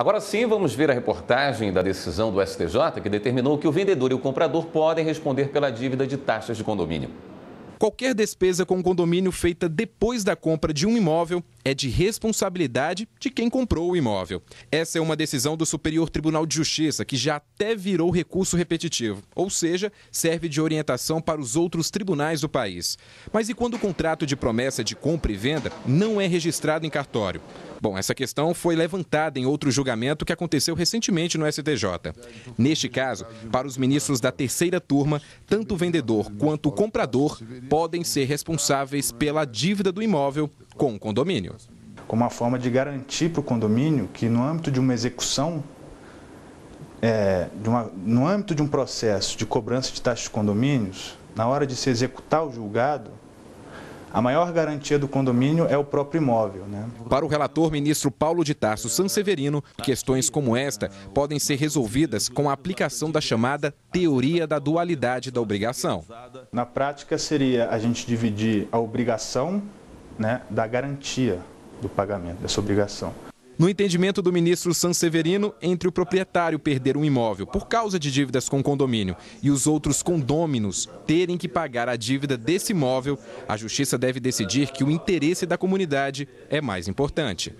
Agora sim, vamos ver a reportagem da decisão do STJ que determinou que o vendedor e o comprador podem responder pela dívida de taxas de condomínio. Qualquer despesa com condomínio feita depois da compra de um imóvel é de responsabilidade de quem comprou o imóvel. Essa é uma decisão do Superior Tribunal de Justiça, que já até virou recurso repetitivo, ou seja, serve de orientação para os outros tribunais do país. Mas e quando o contrato de promessa de compra e venda não é registrado em cartório? Bom, essa questão foi levantada em outro julgamento que aconteceu recentemente no STJ. Neste caso, para os ministros da terceira turma, tanto o vendedor quanto o comprador podem ser responsáveis pela dívida do imóvel com o condomínio. Como uma forma de garantir para o condomínio que, no âmbito de uma execução, é, de uma, no âmbito de um processo de cobrança de taxas de condomínios, na hora de se executar o julgado, a maior garantia do condomínio é o próprio imóvel. Né? Para o relator ministro Paulo de Tarso Sanseverino, questões como esta podem ser resolvidas com a aplicação da chamada teoria da dualidade da obrigação. Na prática, seria a gente dividir a obrigação né, da garantia do pagamento, dessa obrigação. No entendimento do ministro Sanseverino, entre o proprietário perder um imóvel por causa de dívidas com o condomínio e os outros condôminos terem que pagar a dívida desse imóvel, a justiça deve decidir que o interesse da comunidade é mais importante.